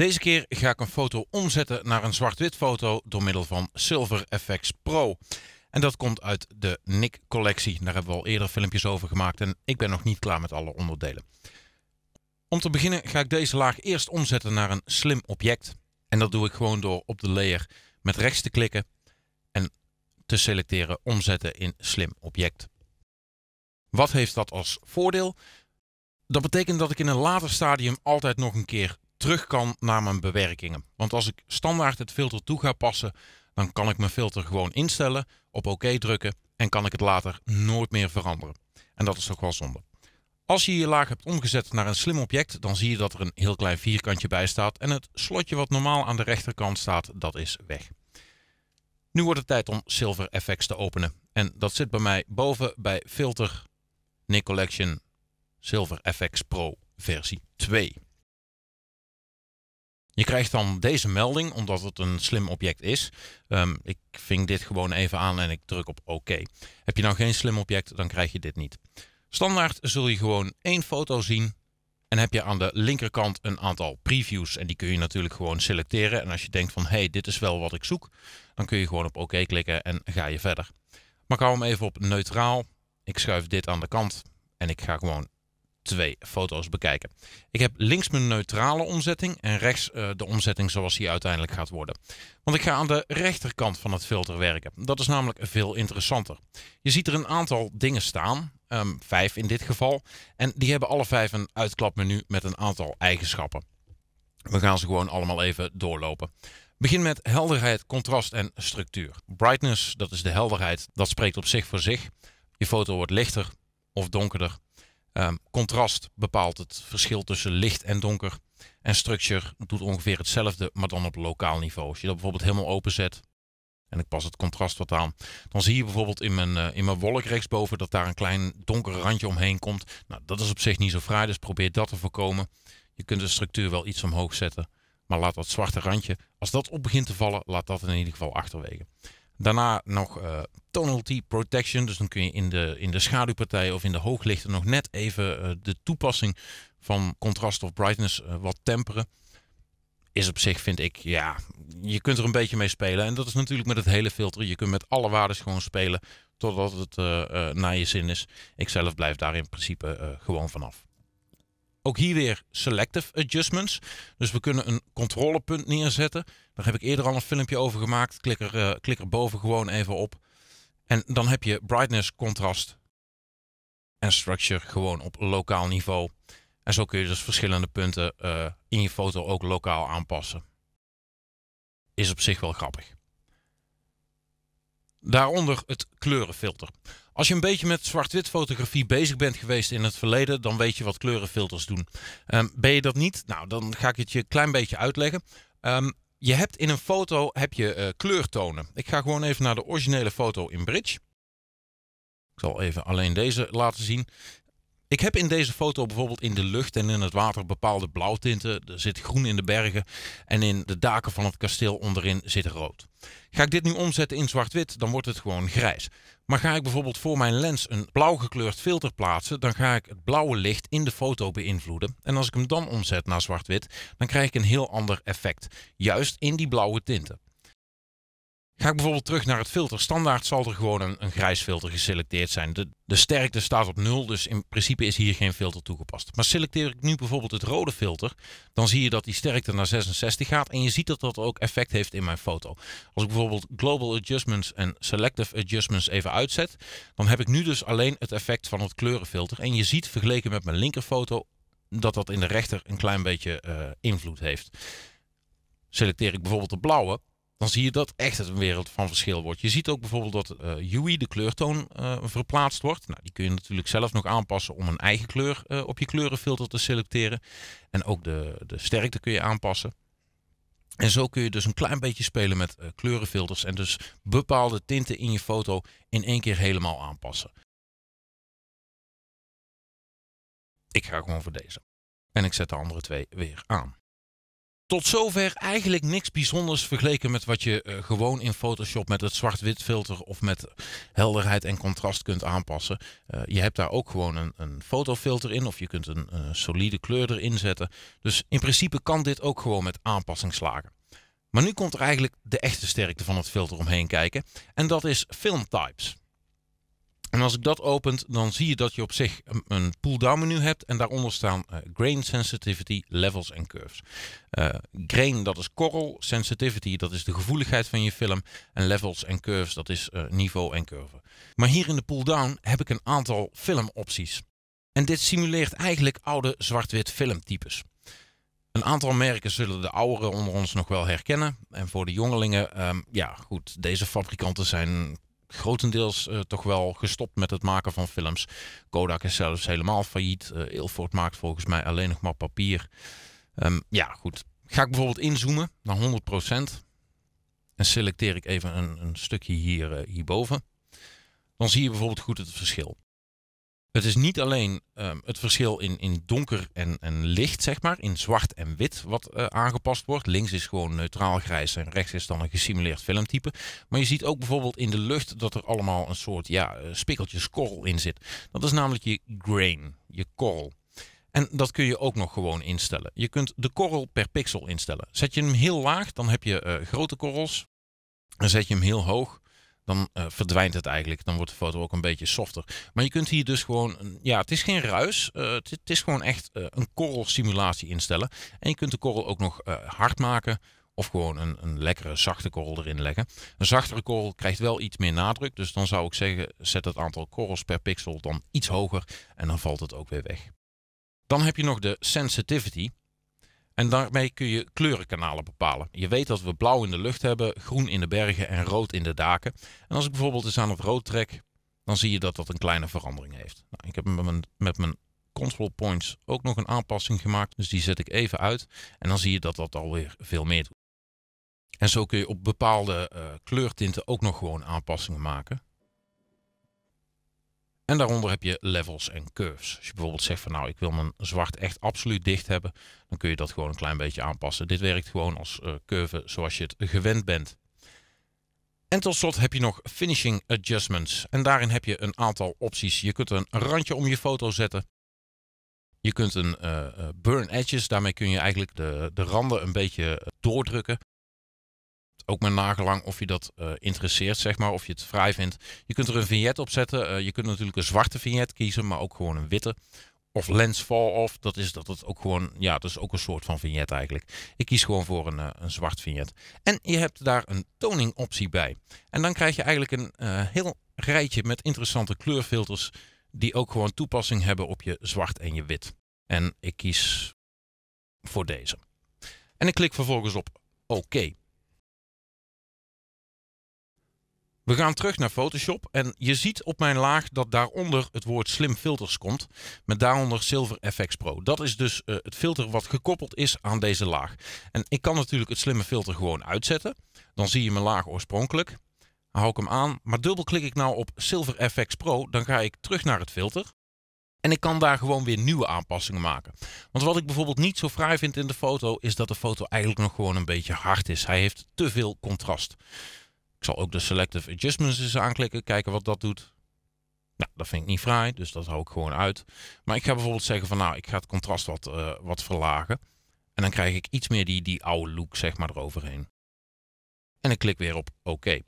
Deze keer ga ik een foto omzetten naar een zwart-wit foto door middel van Silver FX Pro. En dat komt uit de Nik collectie. Daar hebben we al eerder filmpjes over gemaakt en ik ben nog niet klaar met alle onderdelen. Om te beginnen ga ik deze laag eerst omzetten naar een slim object. En dat doe ik gewoon door op de layer met rechts te klikken en te selecteren omzetten in slim object. Wat heeft dat als voordeel? Dat betekent dat ik in een later stadium altijd nog een keer terug kan naar mijn bewerkingen. Want als ik standaard het filter toe ga passen, dan kan ik mijn filter gewoon instellen, op oké OK drukken en kan ik het later nooit meer veranderen. En dat is toch wel zonde. Als je je laag hebt omgezet naar een slim object, dan zie je dat er een heel klein vierkantje bij staat en het slotje wat normaal aan de rechterkant staat, dat is weg. Nu wordt het tijd om Silver FX te openen. En dat zit bij mij boven bij Filter, Nick Collection, Silver FX Pro versie 2. Je krijgt dan deze melding omdat het een slim object is. Ehm, ik ving dit gewoon even aan en ik druk op OK. Heb je nou geen slim object, dan krijg je dit niet. Standaard zul je gewoon één foto zien en heb je aan de linkerkant een aantal previews. En die kun je natuurlijk gewoon selecteren. En als je denkt van, hé, hey, dit is wel wat ik zoek. Dan kun je gewoon op OK klikken en ga je verder. Maar ik hou hem even op neutraal. Ik schuif dit aan de kant. En ik ga gewoon twee foto's bekijken. Ik heb links mijn neutrale omzetting en rechts eh, de omzetting zoals die uiteindelijk gaat worden. Want ik ga aan de rechterkant van het filter werken. Dat is namelijk veel interessanter. Je ziet er een aantal dingen staan, ehm, vijf in dit geval. En die hebben alle vijf een uitklapmenu met een aantal eigenschappen. We gaan ze gewoon allemaal even doorlopen. Begin met helderheid, contrast en structuur. Brightness, dat is de helderheid, dat spreekt op zich voor zich. Je foto wordt lichter of donkerder. Ehm, contrast bepaalt het verschil tussen licht en donker. En structure doet ongeveer hetzelfde, maar dan op lokaal niveau. Als je dat bijvoorbeeld helemaal openzet en ik pas het contrast wat aan, dan zie je bijvoorbeeld in mijn, eh, in mijn wolk rechtsboven dat daar een klein donker randje omheen komt. Nou, dat is op zich niet zo fraai, dus probeer dat te voorkomen. Je kunt de structuur wel iets omhoog zetten, maar laat dat zwarte randje, als dat op begint te vallen, laat dat in ieder geval achterwege. Daarna nog uh, tonality protection. Dus dan kun je in de, in de schaduwpartij of in de hooglichten nog net even eh, de toepassing van contrast of brightness eh, wat temperen. Is op zich, vind ik, ja, je kunt er een beetje mee spelen. En dat is natuurlijk met het hele filter. Je kunt met alle waarden gewoon spelen totdat het naar je zin is. Ik zelf blijf daar in principe gewoon vanaf. Ook hier weer selective adjustments. Dus we kunnen een controlepunt neerzetten. Daar heb ik eerder al een filmpje over gemaakt. Klik er, eh, klik er boven gewoon even op. En dan heb je brightness, contrast en structure gewoon op lokaal niveau. En zo kun je dus verschillende punten eh, in je foto ook lokaal aanpassen. Is op zich wel grappig. Daaronder het kleurenfilter. Als je een beetje met zwart-wit fotografie bezig bent geweest in het verleden, dan weet je wat kleurenfilters doen. Ehm, ben je dat niet? Nou, dan ga ik het je een klein beetje uitleggen. Ehm, je hebt in een foto heb je, eh, kleurtonen. Ik ga gewoon even naar de originele foto in Bridge. Ik zal even alleen deze laten zien. Ik heb in deze foto bijvoorbeeld in de lucht en in het water bepaalde blauwtinten. Er zit groen in de bergen en in de daken van het kasteel onderin zit rood. Ga ik dit nu omzetten in zwart-wit, dan wordt het gewoon grijs. Maar ga ik bijvoorbeeld voor mijn lens een blauw gekleurd filter plaatsen, dan ga ik het blauwe licht in de foto beïnvloeden. En als ik hem dan omzet naar zwart-wit, dan krijg ik een heel ander effect, juist in die blauwe tinten. Ga ik bijvoorbeeld terug naar het filter. Standaard zal er gewoon een, een grijs filter geselecteerd zijn. De, de sterkte staat op 0, dus in principe is hier geen filter toegepast. Maar selecteer ik nu bijvoorbeeld het rode filter, dan zie je dat die sterkte naar 66 gaat. En je ziet dat dat ook effect heeft in mijn foto. Als ik bijvoorbeeld Global Adjustments en Selective Adjustments even uitzet, dan heb ik nu dus alleen het effect van het kleurenfilter. En je ziet vergeleken met mijn linkerfoto dat dat in de rechter een klein beetje eh, invloed heeft. Selecteer ik bijvoorbeeld de blauwe, dan zie je dat echt een wereld van verschil wordt. Je ziet ook bijvoorbeeld dat uh, de kleurtoon, eh, verplaatst wordt. Nou, die kun je natuurlijk zelf nog aanpassen om een eigen kleur eh, op je kleurenfilter te selecteren. En ook de, de sterkte kun je aanpassen. En zo kun je dus een klein beetje spelen met kleurenfilters en dus bepaalde tinten in je foto in één keer helemaal aanpassen. Ik ga gewoon voor deze. En ik zet de andere twee weer aan. Tot zover eigenlijk niks bijzonders vergeleken met wat je eh, gewoon in Photoshop met het zwart-wit filter of met helderheid en contrast kunt aanpassen. Eh, je hebt daar ook gewoon een, een fotofilter in of je kunt een solide kleur erin zetten. Dus in principe kan dit ook gewoon met aanpassingslagen. Maar nu komt er eigenlijk de echte sterkte van het filter omheen kijken en dat is film types. En als ik dat opent, dan zie je dat je op zich een, pull-down menu hebt. En daaronder staan eh, grain sensitivity, levels en curves. Eh, grain, dat is korrel. Sensitivity, dat is de gevoeligheid van je film. En levels en curves, dat is eh, niveau en curve. Maar hier in de pull-down heb ik een aantal filmopties. En dit simuleert eigenlijk oude zwart-wit filmtypes. Een aantal merken zullen de ouderen onder ons nog wel herkennen. En voor de jongelingen, ehm, ja goed, deze fabrikanten zijn grotendeels eh, toch wel gestopt met het maken van films. Kodak is zelfs helemaal failliet. Eh, Ilford maakt volgens mij alleen nog maar papier. Ehm, ja, goed. Ga ik bijvoorbeeld inzoomen naar 100%. En selecteer ik even een, een stukje hier, eh, hierboven. Dan zie je bijvoorbeeld goed het verschil. Het is niet alleen ehm, het verschil in, in donker en, en licht, zeg maar, in zwart en wit, wat eh, aangepast wordt. Links is gewoon neutraal grijs en rechts is dan een gesimuleerd filmtype. Maar je ziet ook bijvoorbeeld in de lucht dat er allemaal een soort ja, eh, korrel in zit. Dat is namelijk je grain, je korrel. En dat kun je ook nog gewoon instellen. Je kunt de korrel per pixel instellen. Zet je hem heel laag, dan heb je eh, grote korrels. En zet je hem heel hoog, dan eh, verdwijnt het eigenlijk. Dan wordt de foto ook een beetje softer. Maar je kunt hier dus gewoon, ja, het is geen ruis. Eh, het, is gewoon echt eh, een korrel simulatie instellen. En je kunt de korrel ook nog hard maken. Of gewoon een, een lekkere zachte korrel erin leggen. Een zachtere korrel krijgt wel iets meer nadruk. Dus dan zou ik zeggen, zet het aantal korrels per pixel dan iets hoger. En dan valt het ook weer weg. Dan heb je nog de sensitivity. En daarmee kun je kleurenkanalen bepalen. Je weet dat we blauw in de lucht hebben, groen in de bergen en rood in de daken. En als ik bijvoorbeeld eens aan het rood trek, dan zie je dat dat een kleine verandering heeft. Nou, ik heb met mijn, met mijn control points ook nog een aanpassing gemaakt. Dus die zet ik even uit. En dan zie je dat dat alweer veel meer doet. En zo kun je op bepaalde eh, kleurtinten ook nog gewoon aanpassingen maken. En daaronder heb je levels en curves. Als je bijvoorbeeld zegt van nou ik wil mijn zwart echt absoluut dicht hebben, dan kun je dat gewoon een klein beetje aanpassen. Dit werkt gewoon als uh, curve zoals je het gewend bent. En tot slot heb je nog finishing adjustments. En daarin heb je een aantal opties. Je kunt een randje om je foto zetten. Je kunt een eh, eh, burn edges, daarmee kun je eigenlijk de, de randen een beetje doordrukken ook met nagelang of je dat eh, interesseert, zeg maar, of je het vrij vindt. Je kunt er een vignet op zetten. Eh, je kunt natuurlijk een zwarte vignet kiezen, maar ook gewoon een witte. Of lens fall-off, dat is dat het ook gewoon, ja, dat is ook een soort van vignet eigenlijk. Ik kies gewoon voor een, eh, een zwart vignet. En je hebt daar een toning optie bij. En dan krijg je eigenlijk een heel rijtje met interessante kleurfilters die ook gewoon toepassing hebben op je zwart en je wit. En ik kies voor deze. En ik klik vervolgens op oké. We gaan terug naar Photoshop en je ziet op mijn laag dat daaronder het woord Slim Filters komt. Met daaronder Silver FX Pro. Dat is dus eh, het filter wat gekoppeld is aan deze laag. En ik kan natuurlijk het slimme filter gewoon uitzetten. Dan zie je mijn laag oorspronkelijk. Dan hou ik hem aan, maar dubbelklik ik nou op Silver FX Pro, dan ga ik terug naar het filter. En ik kan daar gewoon weer nieuwe aanpassingen maken. Want wat ik bijvoorbeeld niet zo fraai vind in de foto, is dat de foto eigenlijk nog gewoon een beetje hard is. Hij heeft te veel contrast. Ik zal ook de Selective Adjustments eens aanklikken, kijken wat dat doet. Nou, dat vind ik niet fraai, dus dat hou ik gewoon uit. Maar ik ga bijvoorbeeld zeggen van nou, ik ga het contrast wat, eh, wat verlagen. En dan krijg ik iets meer die, die oude look zeg maar eroverheen. En ik klik weer op oké.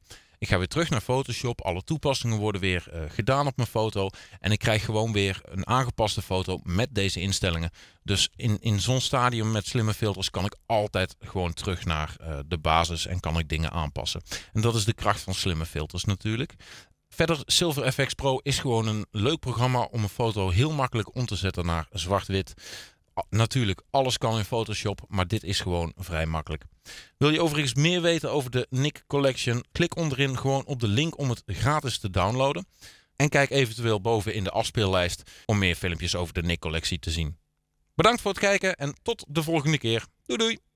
Ik ga weer terug naar Photoshop. Alle toepassingen worden weer eh, gedaan op mijn foto. En ik krijg gewoon weer een aangepaste foto met deze instellingen. Dus in, in zo'n stadium met slimme filters kan ik altijd gewoon terug naar eh, de basis en kan ik dingen aanpassen. En dat is de kracht van slimme filters natuurlijk. Verder, Silver FX Pro is gewoon een leuk programma om een foto heel makkelijk om te zetten naar zwart-wit. Natuurlijk, alles kan in Photoshop, maar dit is gewoon vrij makkelijk. Wil je overigens meer weten over de Nick Collection? Klik onderin gewoon op de link om het gratis te downloaden. En kijk eventueel boven in de afspeellijst om meer filmpjes over de Nick Collectie te zien. Bedankt voor het kijken en tot de volgende keer. Doei doei!